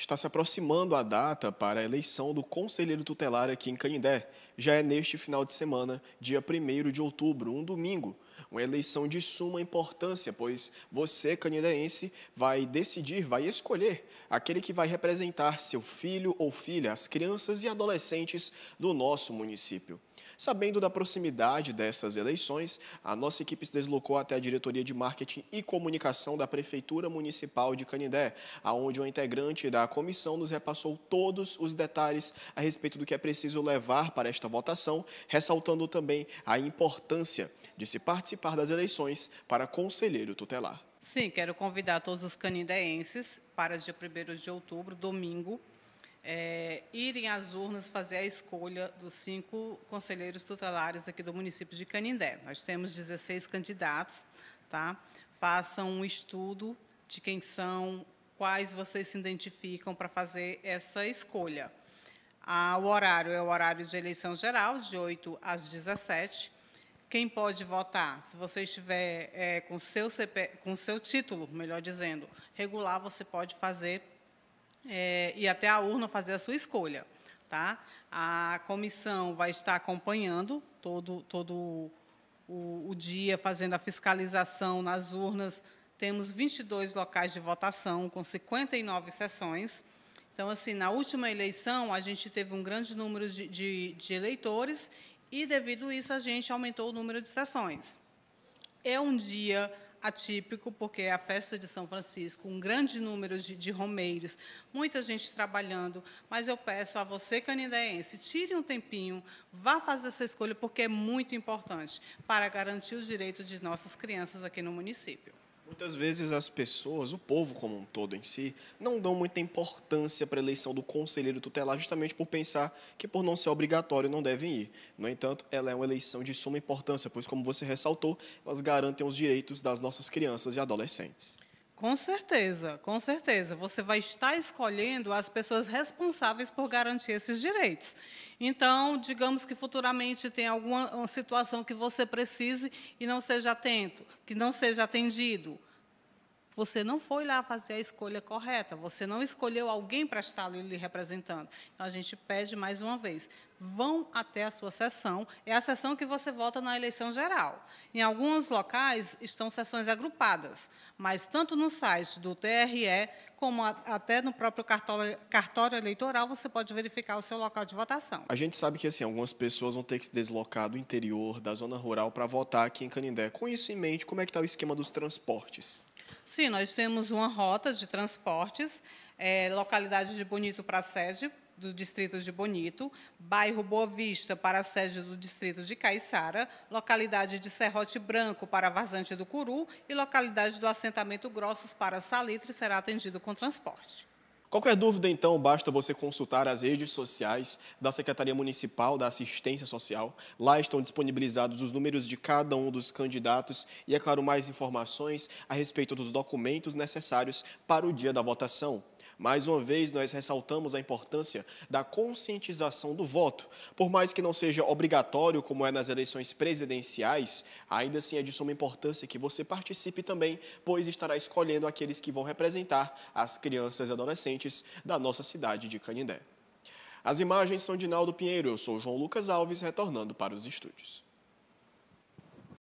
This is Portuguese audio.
Está se aproximando a data para a eleição do conselheiro tutelar aqui em Canindé. Já é neste final de semana, dia 1 de outubro, um domingo. Uma eleição de suma importância, pois você, canindense vai decidir, vai escolher aquele que vai representar seu filho ou filha, as crianças e adolescentes do nosso município. Sabendo da proximidade dessas eleições, a nossa equipe se deslocou até a diretoria de marketing e comunicação da Prefeitura Municipal de Canindé, aonde o um integrante da comissão nos repassou todos os detalhes a respeito do que é preciso levar para esta votação, ressaltando também a importância de se participar das eleições para conselheiro tutelar. Sim, quero convidar todos os canindeenses para dia 1 de outubro, domingo, é, irem às urnas fazer a escolha dos cinco conselheiros tutelares aqui do município de Canindé. Nós temos 16 candidatos, tá? Façam um estudo de quem são, quais vocês se identificam para fazer essa escolha. Ah, o horário é o horário de eleição geral, de 8 às 17 quem pode votar? Se você estiver é, com seu CP, com seu título, melhor dizendo, regular, você pode fazer é, e até a urna fazer a sua escolha. Tá? A comissão vai estar acompanhando todo, todo o, o dia, fazendo a fiscalização nas urnas. Temos 22 locais de votação, com 59 sessões. Então, assim, na última eleição, a gente teve um grande número de, de, de eleitores e, devido a isso, a gente aumentou o número de sessões. É um dia atípico, porque é a festa de São Francisco, um grande número de, de romeiros, muita gente trabalhando, mas eu peço a você, canindaense, tire um tempinho, vá fazer essa escolha, porque é muito importante para garantir os direitos de nossas crianças aqui no município. Muitas vezes as pessoas, o povo como um todo em si, não dão muita importância para a eleição do conselheiro tutelar justamente por pensar que por não ser obrigatório não devem ir. No entanto, ela é uma eleição de suma importância, pois como você ressaltou, elas garantem os direitos das nossas crianças e adolescentes. Com certeza, com certeza. Você vai estar escolhendo as pessoas responsáveis por garantir esses direitos. Então, digamos que futuramente tenha alguma situação que você precise e não seja atento, que não seja atendido você não foi lá fazer a escolha correta, você não escolheu alguém para estar ali lhe representando. Então, a gente pede mais uma vez, vão até a sua sessão, é a sessão que você vota na eleição geral. Em alguns locais estão sessões agrupadas, mas tanto no site do TRE como a, até no próprio cartório, cartório, eleitoral você pode verificar o seu local de votação. A gente sabe que assim algumas pessoas vão ter que se deslocar do interior, da zona rural para votar aqui em Canindé. Com isso em mente, como é que está o esquema dos transportes? Sim, nós temos uma rota de transportes, é, localidade de Bonito para a sede do distrito de Bonito, bairro Boa Vista para a sede do distrito de Caiçara, localidade de Serrote Branco para Vazante do Curu e localidade do assentamento Grossos para Salitre será atendido com transporte. Qualquer dúvida, então, basta você consultar as redes sociais da Secretaria Municipal da Assistência Social. Lá estão disponibilizados os números de cada um dos candidatos e, é claro, mais informações a respeito dos documentos necessários para o dia da votação. Mais uma vez, nós ressaltamos a importância da conscientização do voto. Por mais que não seja obrigatório, como é nas eleições presidenciais, ainda assim é de suma importância que você participe também, pois estará escolhendo aqueles que vão representar as crianças e adolescentes da nossa cidade de Canindé. As imagens são de Naldo Pinheiro. Eu sou João Lucas Alves, retornando para os estúdios.